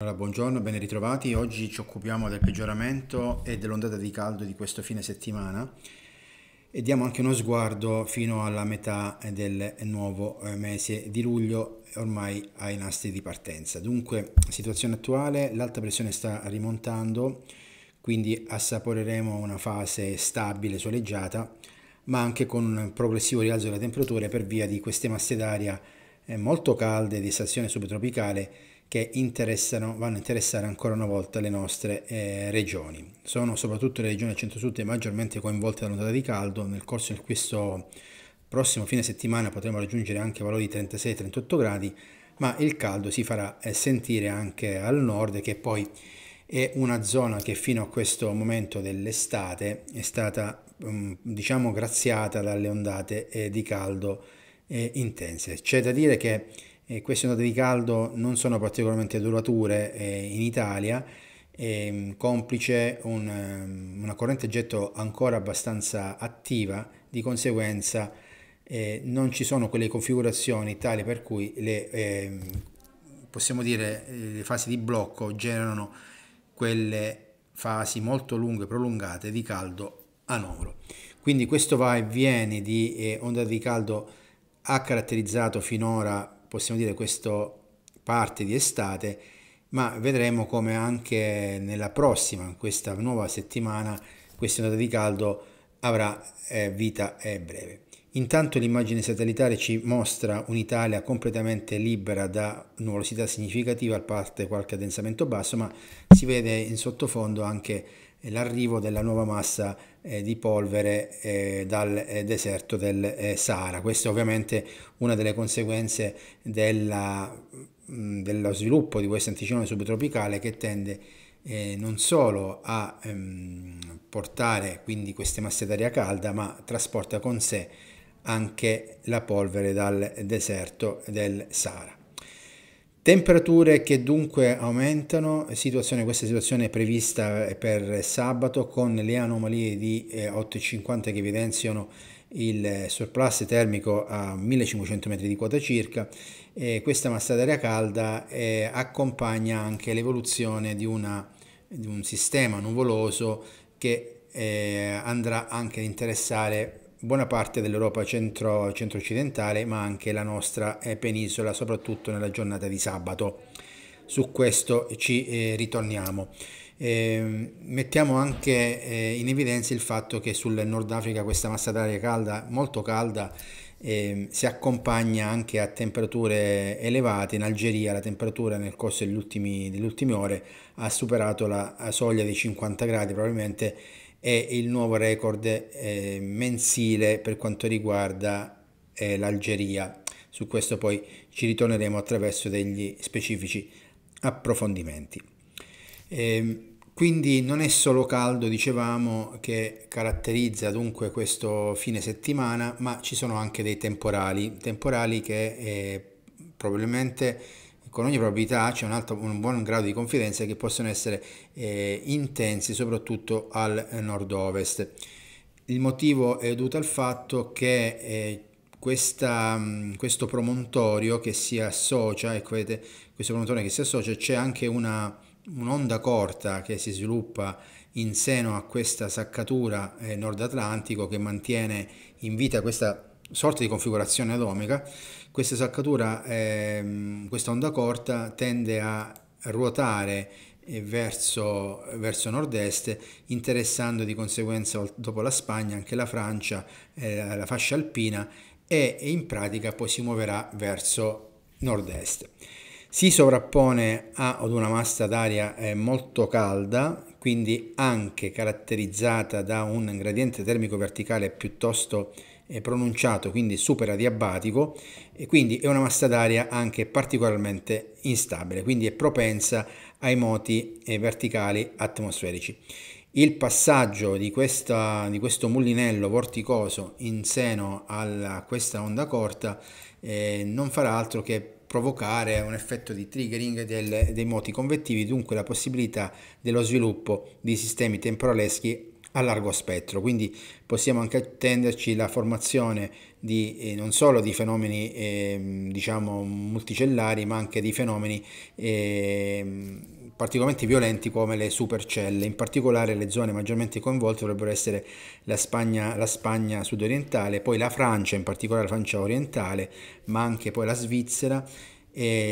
Allora, buongiorno, ben ritrovati. Oggi ci occupiamo del peggioramento e dell'ondata di caldo di questo fine settimana e diamo anche uno sguardo fino alla metà del nuovo eh, mese di luglio ormai ai nastri di partenza. Dunque, situazione attuale, l'alta pressione sta rimontando, quindi assaporeremo una fase stabile, soleggiata, ma anche con un progressivo rialzo delle temperature per via di queste masse d'aria eh, molto calde di stazione subtropicale che vanno a interessare ancora una volta le nostre eh, regioni. Sono soprattutto le regioni del centro-sud maggiormente coinvolte dall'ondata di caldo, nel corso di questo prossimo fine settimana potremo raggiungere anche valori di 36-38 gradi, ma il caldo si farà eh, sentire anche al nord che poi è una zona che fino a questo momento dell'estate è stata mm, diciamo graziata dalle ondate eh, di caldo eh, intense. C'è da dire che eh, queste ondate di caldo non sono particolarmente durature eh, in Italia, eh, complice un, ehm, una corrente getto ancora abbastanza attiva, di conseguenza eh, non ci sono quelle configurazioni tali per cui le, ehm, possiamo dire, eh, le fasi di blocco generano quelle fasi molto lunghe prolungate di caldo anomalo. Quindi questo va e viene di eh, onda di caldo ha caratterizzato finora possiamo dire, questa parte di estate, ma vedremo come anche nella prossima, questa nuova settimana, questa ondata di caldo avrà eh, vita eh, breve. Intanto l'immagine satellitare ci mostra un'Italia completamente libera da nuvolosità significativa, a parte qualche addensamento basso, ma si vede in sottofondo anche l'arrivo della nuova massa eh, di polvere eh, dal eh, deserto del eh, Sahara. Questa è ovviamente una delle conseguenze della, mh, mm, dello sviluppo di questo anticiclone subtropicale che tende eh, non solo a ehm, portare quindi queste masse d'aria calda, ma trasporta con sé anche la polvere dal deserto del Sahara. Temperature che dunque aumentano, situazione, questa situazione è prevista eh, per sabato con le anomalie di 8,50 eh, che evidenziano il eh, surplus termico a 1500 metri di quota circa e questa massa d'aria calda accompagna anche l'evoluzione di, di, un sistema nuvoloso che andrà anche ad interessare buona parte dell'Europa centro, occidentale ma anche la nostra eh, penisola, soprattutto nella giornata di sabato. Su questo ci eh, ritorniamo. Ehm, mettiamo anche eh, in evidenza il fatto che sul Nord Africa questa massa d'aria calda, molto calda, ehm, si accompagna anche a temperature elevate. In Algeria la temperatura nel corso degli ultimi, delle ultime ore ha superato la soglia dei 50 gradi, probabilmente è il nuovo record eh, mensile per quanto riguarda eh, l'Algeria. Su questo poi ci ritorneremo attraverso degli specifici approfondimenti. Eh, quindi non è solo caldo, dicevamo, che caratterizza dunque questo fine settimana, ma ci sono anche dei temporali, temporali che eh, probabilmente con ogni probabilità c'è un, alto, un buon grado di confidenza che possono essere eh, intensi soprattutto al nord-ovest. Il motivo è dovuto al fatto che eh, questa, questo promontorio che si associa, ecco vedete, questo promontorio che si associa, c'è anche una, un'onda corta che si sviluppa in seno a questa saccatura eh, nord-atlantico che mantiene in vita questa sorta di configurazione atomica, questa saccatura, ehm, questa onda corta tende a ruotare eh, verso, verso nord-est, interessando di conseguenza dopo la Spagna anche la Francia, eh, la fascia alpina e, e in pratica poi si muoverà verso nord-est. Si sovrappone a, ad una massa d'aria eh, molto calda, quindi anche caratterizzata da un gradiente termico verticale piuttosto pronunciato, quindi super adiabatico, e quindi è una massa d'aria anche particolarmente instabile, quindi è propensa ai moti eh, verticali atmosferici. Il passaggio di, questa, di questo mulinello vorticoso in seno a questa onda corta eh, non farà altro che provocare un effetto di triggering del, dei moti convettivi, dunque la possibilità dello sviluppo di sistemi temporaleschi a largo spettro, quindi possiamo anche attenderci la formazione di, eh, non solo di fenomeni eh, diciamo multicellari ma anche di fenomeni eh, particolarmente violenti come le supercelle, in particolare le zone maggiormente coinvolte dovrebbero essere la Spagna, la Spagna sudorientale, poi la Francia, in particolare la Francia orientale, ma anche poi la Svizzera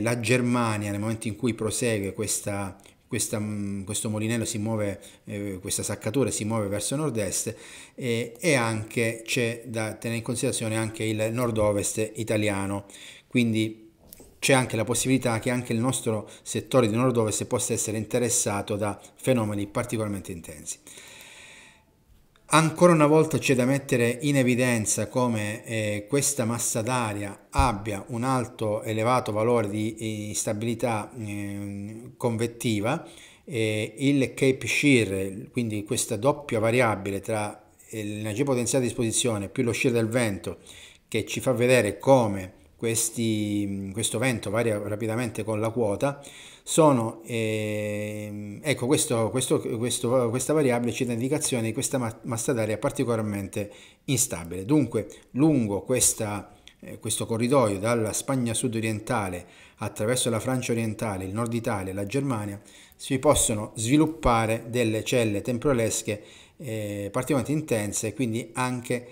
la Germania nel momento in cui prosegue questa questa, mm, questo molinello si muove, eh, questa saccatura si muove verso nord-est eh, e anche c'è da tenere in considerazione anche il nord-ovest italiano. Quindi c'è anche la possibilità che anche il nostro settore di nord-ovest possa essere interessato da fenomeni particolarmente intensi. Ancora una volta c'è da mettere in evidenza come eh, questa massa d'aria abbia un alto elevato valore di stabilità eh, convettiva, eh, il Cape Shear, quindi questa doppia variabile tra eh, l'energia potenziale a disposizione più lo shear del vento che ci fa vedere come questi, questo vento varia rapidamente con la quota, sono, eh, ecco questo, questo, questo, questa variabile ci dà indicazione di questa massa d'aria particolarmente instabile. Dunque lungo questa, eh, questo corridoio dalla Spagna sud-orientale attraverso la Francia orientale, il nord Italia e la Germania si possono sviluppare delle celle temporalesche eh, particolarmente intense e quindi anche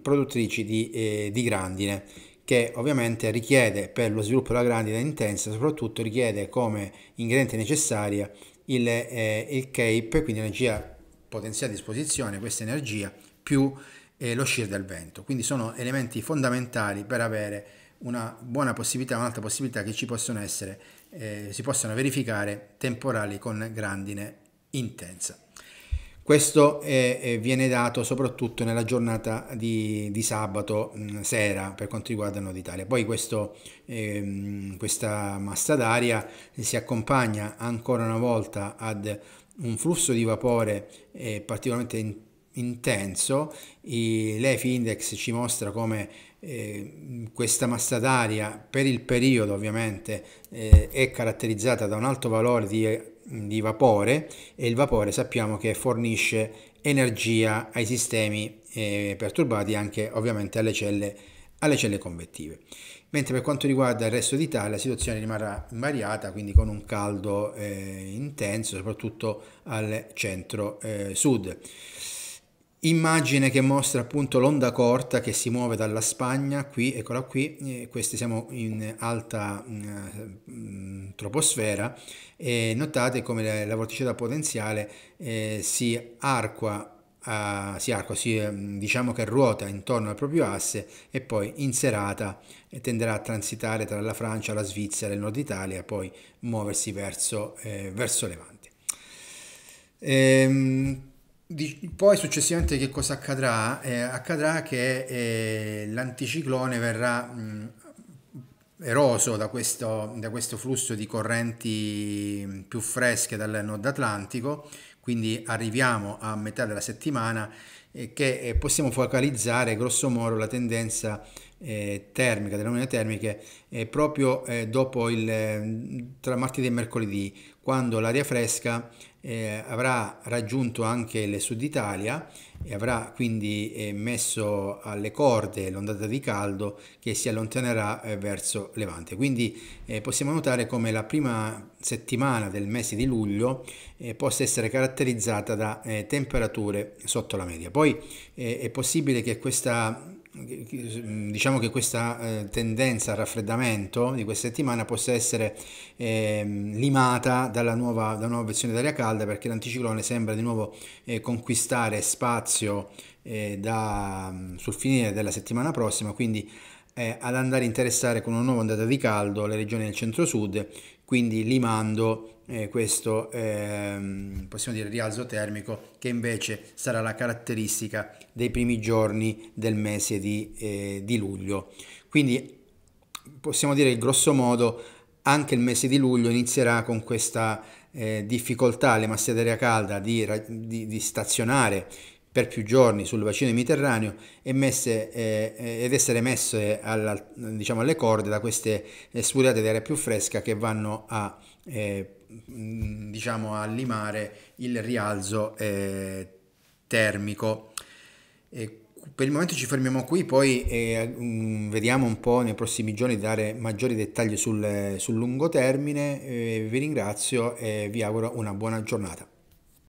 produttrici di, eh, di grandine che ovviamente richiede per lo sviluppo della grandine intensa, soprattutto richiede come ingrediente necessaria il, eh, il CAPE, quindi l'energia potenziale a disposizione, questa energia, più eh, lo shear del vento. Quindi sono elementi fondamentali per avere una buona possibilità, un'altra possibilità che ci possono essere, eh, si possano verificare temporali con grandine intensa. Questo eh, eh, viene dato soprattutto nella giornata di, di sabato mh, mm, sera per quanto riguarda il Nord Italia. Poi questo, ehm, questa massa d'aria si accompagna ancora una volta ad un flusso di vapore eh, particolarmente in, intenso. L'EFI Index ci mostra come Ehm, questa massa d'aria per il periodo ovviamente eh, è caratterizzata da un alto valore di, di vapore e il vapore sappiamo che fornisce energia ai sistemi eh, perturbati anche ovviamente alle celle, alle celle convettive mentre per quanto riguarda il resto d'Italia la situazione rimarrà invariata, quindi con un caldo eh, intenso, soprattutto al centro-sud. Eh, immagine che mostra appunto l'onda corta che si muove dalla Spagna, qui, eccola qui, eh, questi siamo in alta mh, mm, mm, troposfera e notate come la, la vorticità potenziale eh, si arqua Uh, si arco, si, mm, diciamo che ruota intorno al proprio asse e poi in serata eh, tenderà a transitare tra la Francia, la Svizzera e il nord Italia, poi muoversi verso, eh, verso Levante. Ehm, poi successivamente che cosa accadrà? Eh, accadrà che eh, l'anticiclone verrà mh, eroso da questo, da questo, flusso di correnti più fresche dal nord Atlantico, quindi arriviamo a metà della settimana eh, che eh, possiamo focalizzare grossomodo la tendenza eh, termica, delle unioni termiche, eh, proprio eh, dopo il, eh, tra martedì e mercoledì, quando l'aria fresca eh, avrà raggiunto anche il sud Italia e avrà quindi eh, messo alle corde l'ondata di caldo che si allontanerà verso Levante. Quindi possiamo notare come la prima settimana del mese di luglio possa essere caratterizzata da temperature sotto la media. Poi è possibile che questa diciamo che questa eh, tendenza al raffreddamento di questa settimana possa essere eh, limata dalla nuova, dalla nuova versione d'aria calda perché l'anticiclone sembra di nuovo eh, conquistare spazio eh, da, mm, sul finire della settimana prossima, quindi eh, ad andare a interessare con una nuova ondata di caldo le regioni del centro-sud, quindi limando eh, questo eh, possiamo dire rialzo termico che invece sarà la caratteristica dei primi giorni del mese di, eh, di luglio. Quindi possiamo dire che grosso modo anche il mese di luglio inizierà con questa eh, difficoltà all'emassia d'aria calda di, di, di stazionare per più giorni sul bacino mediterraneo messe, eh, eh, ed essere messe alla, diciamo, alle corde da queste eh, sputate d'aria più fresca che vanno a, eh, diciamo, a limare il rialzo eh, termico. E per il momento ci fermiamo qui, poi eh, vediamo un po' nei prossimi giorni di dare maggiori dettagli sul, sul lungo termine. vi ringrazio e vi auguro una buona giornata.